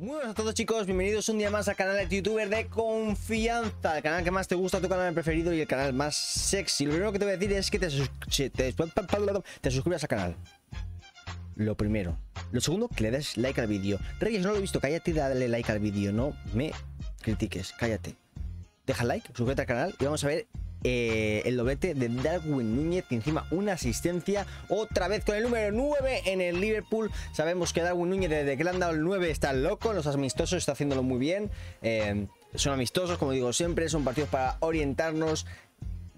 Muy buenas a todos chicos, bienvenidos un día más al canal de youtuber de confianza El canal que más te gusta, tu canal preferido y el canal más sexy Lo primero que te voy a decir es que te, te suscribas al canal Lo primero Lo segundo, que le des like al vídeo Reyes, no lo he visto, cállate y dale like al vídeo No me critiques, cállate Deja like, suscríbete al canal y vamos a ver eh, el doblete de Darwin Núñez que encima una asistencia otra vez con el número 9 en el Liverpool sabemos que Darwin Núñez desde que le han dado el 9 está loco los amistosos está haciéndolo muy bien eh, son amistosos, como digo siempre, son partidos para orientarnos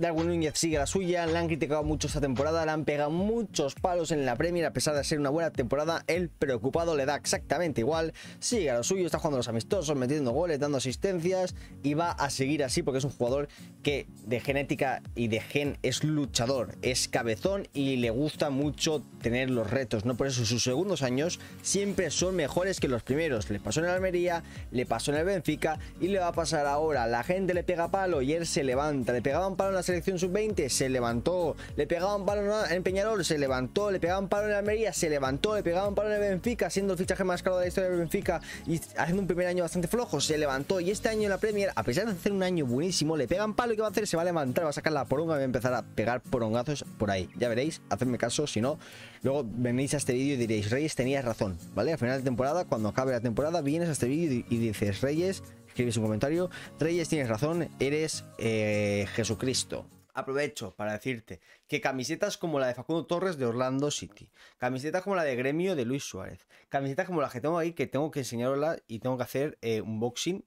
Darwin Núñez sigue la suya, le han criticado mucho esta temporada, le han pegado muchos palos en la Premier, a pesar de ser una buena temporada, el preocupado le da exactamente igual, sigue a lo suyo, está jugando los amistosos, metiendo goles, dando asistencias y va a seguir así porque es un jugador que de genética y de gen es luchador, es cabezón y le gusta mucho tener los retos, ¿no? Por eso sus segundos años siempre son mejores que los primeros, le pasó en el Almería, le pasó en el Benfica y le va a pasar ahora, la gente le pega palo y él se levanta, le pegaban palo en las selección sub-20, se levantó, le pegaban un palo en Peñarol, se levantó, le pegaban palo en Almería, se levantó, le pegaban palo en Benfica, siendo el fichaje más caro de la historia de Benfica y haciendo un primer año bastante flojo, se levantó y este año en la Premier, a pesar de hacer un año buenísimo, le pegan palo y ¿qué va a hacer? Se va a levantar, va a sacar la poronga y va a empezar a pegar porongazos por ahí. Ya veréis, hacedme caso, si no, luego venís a este vídeo y diréis, Reyes, tenías razón, ¿vale? Al final de temporada, cuando acabe la temporada, vienes a este vídeo y dices, Reyes, un comentario. Reyes, tienes razón, eres eh, Jesucristo. Aprovecho para decirte que camisetas como la de Facundo Torres de Orlando City, camisetas como la de Gremio de Luis Suárez, camisetas como las que tengo ahí que tengo que enseñarla y tengo que hacer eh, un boxing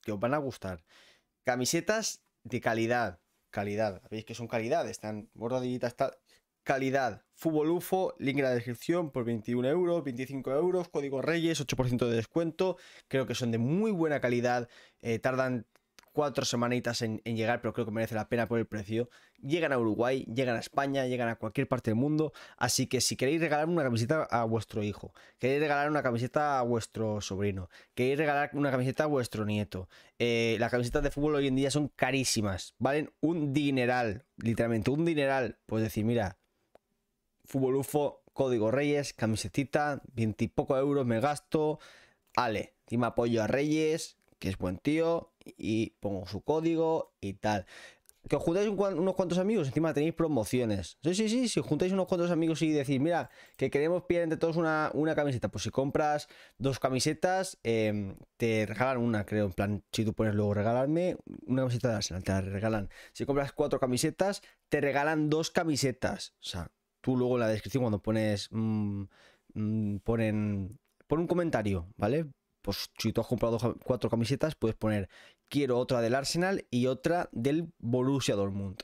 que os van a gustar. Camisetas de calidad, calidad, veis que son calidad, están bordaditas, tal calidad. Fútbol UFO, link en la descripción por 21 euros, 25 euros, código Reyes, 8% de descuento. Creo que son de muy buena calidad. Eh, tardan cuatro semanitas en, llegar, pero creo que merece la pena por el precio. Llegan a Uruguay, llegan a España, llegan a cualquier parte del mundo. Así que si queréis regalar una camiseta a vuestro hijo, queréis regalar una camiseta a vuestro sobrino, queréis regalar una camiseta a vuestro nieto, eh, las camisetas de fútbol hoy en día son carísimas, valen un dineral, literalmente un dineral. Pues decir, mira, UFO, código Reyes, camiseta, 20 y poco euros me gasto. Ale, encima apoyo a Reyes, que es buen tío, y pongo su código y tal. Que os juntáis unos cuantos amigos, encima tenéis promociones. Sí, sí, sí, si juntáis unos cuantos amigos y decís, mira, que queremos pillar entre todos una, camiseta, pues si compras dos camisetas, em, te regalan una, creo. En plan, si tú pones luego regalarme una camiseta de Arsenal, te la regalan. Si compras cuatro camisetas, te regalan dos camisetas. O sea, tú luego en la descripción cuando pones, mm, mm, ponen, pon un comentario, ¿vale? Pues si tú has comprado cuatro camisetas, puedes poner quiero otra del Arsenal y otra del Borussia Dortmund.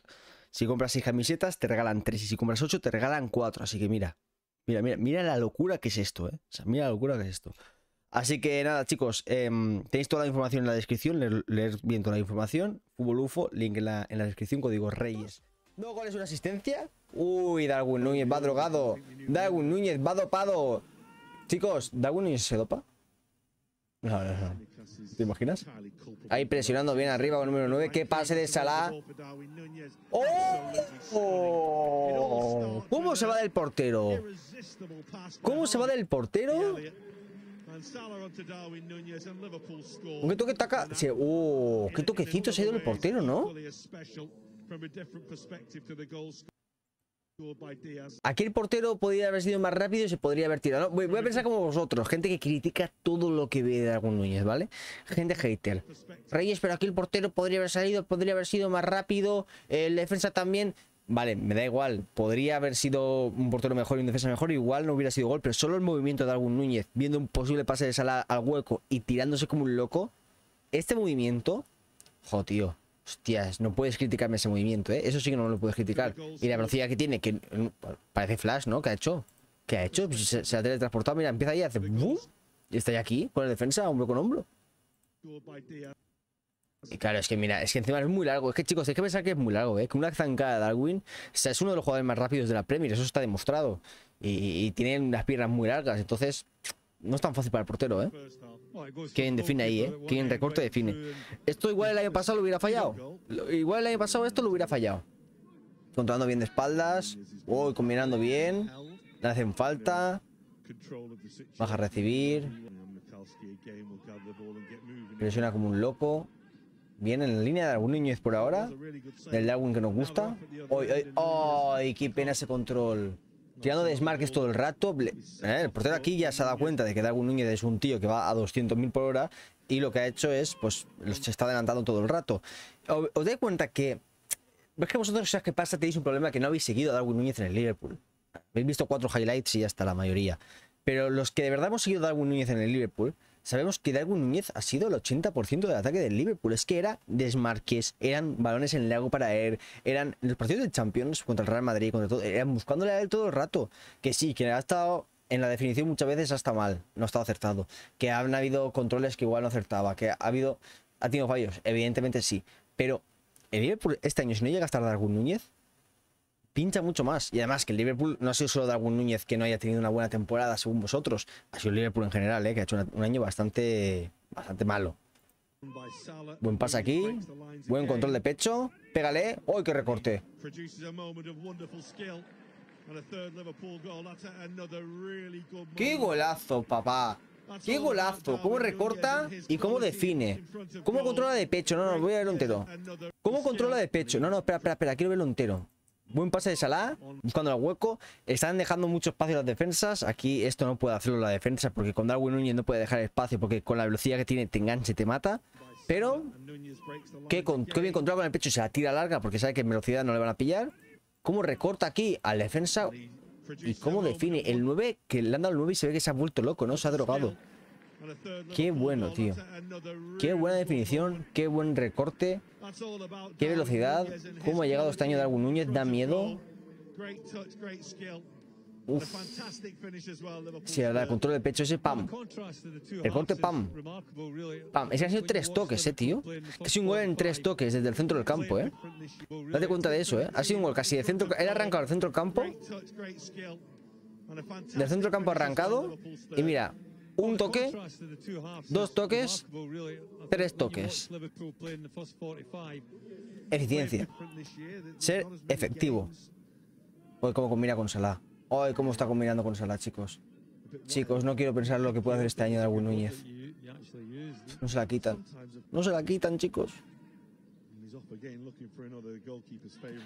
Si compras seis camisetas, te regalan tres y si compras ocho, te regalan cuatro. Así que mira, mira, mira, mira la locura que es esto, ¿eh? O sea, mira la locura que es esto. Así que nada, chicos, em, tenéis toda la información en la descripción, leer, bien toda la información. Fútbol UFO, link en la descripción, código Reyes. Dos goles, una asistencia. Uy, Darwin Núñez va drogado. Darwin Núñez va dopado. Chicos, ¿Darwin Núñez se dopa? No, no, ¿Te imaginas? Ahí presionando bien arriba con número 9. ¡Qué pase de Salah! ¡Oh! ¿Cómo se va del portero? ¿Cómo se va del portero? ¿Qué toque taca? ¡Oh! ¡Qué toquecito se ha ido el portero, ¿no? Aquí el portero podría haber sido más rápido y se podría haber tirado. Voy, a pensar como vosotros, gente que critica todo lo que ve de algún Núñez, ¿vale? Gente hater. Reyes, pero aquí el portero podría haber salido, podría haber sido más rápido. El defensa también. Vale, me da igual. Podría haber sido un portero mejor y un defensa mejor. Igual no hubiera sido gol, pero solo el movimiento de algún Núñez, viendo un posible pase de sala al hueco y tirándose como un loco. Este movimiento. jodido. tío. Hostias, no puedes criticarme ese movimiento, ¿eh? Eso sí que no lo puedes criticar. Y la velocidad que tiene, que mm, parece Flash, ¿no? ¿Qué ha hecho? ¿Qué ha hecho? Pues se, ha teletransportado, mira, empieza ahí, hace ¡bum! Y está ahí aquí, con la defensa, hombro con hombro. Y claro, es que mira, es que encima es muy largo. Es que chicos, hay que pensar que es muy largo, ¿eh? Que una zancada de Darwin es uno de los jugadores más rápidos de la Premier, eso está demostrado. Y, tiene unas unas piernas muy largas, entonces no es tan fácil para el portero, ¿eh? ¿Quién define ahí, eh? ¿Quién recorte define? Esto igual el año pasado lo hubiera fallado. Igual el año pasado esto lo hubiera fallado. Controlando bien de espaldas. Oh, combinando bien. Le hacen falta. Baja a recibir. Presiona como un loco. Bien en la línea de algún es por ahora. Del Darwin que nos gusta. ¡Ay, ay, ¡Qué pena ese control! tirando de todo el rato. ¿eh? El portero aquí ya se ha dado cuenta de que Darwin Núñez es un tío que va a 200.000 por hora y lo que ha hecho es, pues, los está adelantando todo el rato. ¿Os, doy cuenta que es que vosotros, ¿sabes qué pasa? Tenéis un problema que no habéis seguido a Darwin Núñez en el Liverpool. Habéis visto cuatro highlights y ya está la mayoría. Pero los que de verdad hemos seguido a Darwin Núñez en el Liverpool, sabemos que Darwin Núñez ha sido el 80% del ataque del Liverpool. Es que era desmarques, eran balones en el lago para él, eran los partidos de Champions contra el Real Madrid, contra todo, eran buscándole a él todo el rato. Que sí, que ha estado en la definición muchas veces hasta mal, no ha estado acertado. Que han habido controles que igual no acertaba, que ha habido, ha tenido fallos, evidentemente sí. Pero el Liverpool este año, si no llega a estar Darwin Núñez, Pincha mucho más. Y además que el Liverpool no ha sido solo algún Núñez que no haya tenido una buena temporada, según vosotros. Ha sido el Liverpool en general, ¿eh? que ha hecho un año bastante, bastante malo. Buen pase aquí. Buen control de pecho. Pégale. ¡Uy, qué recorte! ¡Qué golazo, papá! ¡Qué golazo! ¿Cómo recorta y cómo define? ¿Cómo controla de pecho? No, no, voy a verlo entero. ¿Cómo controla de pecho? No, no, espera, espera, espera. Quiero verlo entero. Buen pase de Salah, buscando el hueco. Están dejando mucho espacio las defensas. Aquí esto no puede hacerlo la defensa porque con Darwin Núñez no puede dejar espacio porque con la velocidad que tiene te engancha te mata. Pero qué bien controlado con el pecho se la tira larga porque sabe que en velocidad no le van a pillar. Cómo recorta aquí al defensa y cómo define el 9 que le han dado el 9 y se ve que se ha vuelto loco, ¿no? Se ha drogado. Qué bueno, tío. Qué buena definición, qué buen recorte, qué velocidad. Cómo ha llegado este año Darwin Núñez, da miedo. Uf. Sí, la verdad, el control de pecho ese, pam. El corte, pam. Pam. Ese han sido tres toques, eh, tío. ha sido un gol en tres toques desde el centro del campo, eh. Date cuenta de eso, eh. Ha sido un gol casi de centro. Él arrancado el centro del campo. Del centro del campo arrancado. Y mira, un toque, dos toques, tres toques. Eficiencia. Ser efectivo. Hoy cómo combina con Salah. Hoy cómo está combinando con Salah, chicos. Chicos, no quiero pensar lo que puede hacer este año Darwin Núñez. No se la quitan. No se la quitan, chicos.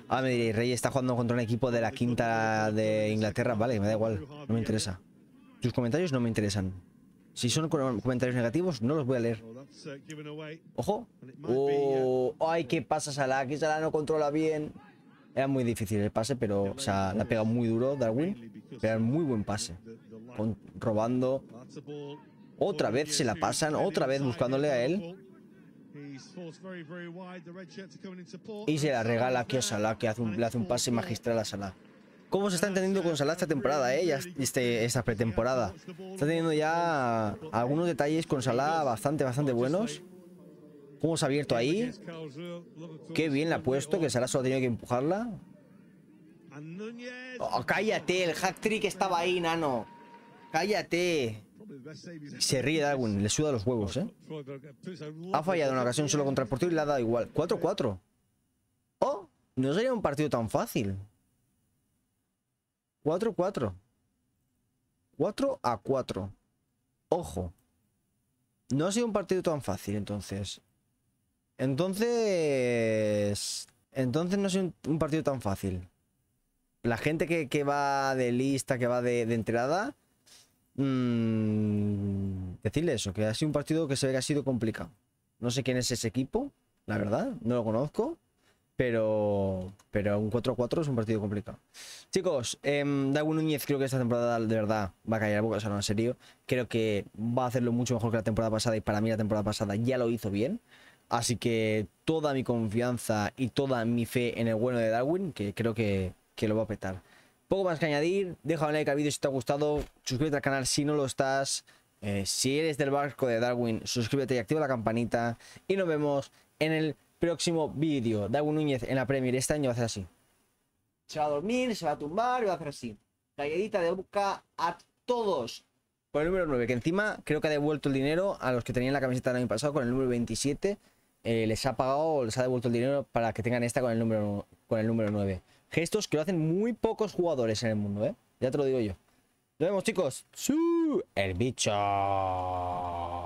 Ah, me diréis, Rey está jugando contra un equipo de la quinta de Inglaterra. Vale, me da igual. No me interesa. Tus comentarios no me interesan. Si son comentarios negativos, no los voy a leer. ¡Ojo! ¡Ay, qué pasa Salah! que Salah no controla bien. Era muy difícil el pase, pero o sea, la pega muy duro Darwin. Pero era muy buen pase. robando. Otra vez se la pasan, otra vez buscándole a él. Y se la regala aquí a Salah, que hace un, le hace un pase magistral a Salah cómo se está entendiendo con Salah esta temporada, eh, ya este, esta pretemporada. Está teniendo ya algunos detalles con Salah bastante, bastante buenos. Cómo se ha abierto ahí. Qué bien la ha puesto, que Salah solo ha tenido que empujarla. Oh, cállate, el hack trick estaba ahí, nano. Cállate. Se ríe Darwin, le suda los huevos, ¿eh? Ha fallado una ocasión solo contra el portero y le ha dado igual. 4-4. Oh, no sería un partido tan fácil. 4, 4. 4 a 4. Ojo. No ha sido un partido tan fácil entonces. Entonces... Entonces no ha sido un, partido tan fácil. La gente que, va de lista, que va de, entrada... Mm, decirle eso, que ha sido un partido que se ve que ha sido complicado. No sé quién es ese equipo, la verdad, no lo conozco. Pero, pero un 4-4 es un partido complicado. Chicos, em, Darwin Núñez creo que esta temporada de verdad va a caer a boca, o sea, en serio. Creo que va a hacerlo mucho mejor que la temporada pasada y para mí la temporada pasada ya lo hizo bien. Así que toda mi confianza y toda mi fe en el bueno de Darwin, que creo que, lo va a petar. Poco más que añadir, deja un like al vídeo si te ha gustado, suscríbete al canal si no lo estás, eh, si eres del barco de Darwin, suscríbete y activa la campanita y nos vemos en el Próximo vídeo. Dago Núñez en la Premier este año va a hacer así. Se va a dormir, se va a tumbar y va a hacer así. Calladita de boca a todos. Con el número 9, que encima creo que ha devuelto el dinero a los que tenían la camiseta El año pasado con el número 27. Eh, les ha pagado, les ha devuelto el dinero para que tengan esta con el número, con el número 9. Gestos que lo hacen muy pocos jugadores en el mundo, ¿eh? Ya te lo digo yo. Nos vemos, chicos. ¡Su! El bicho.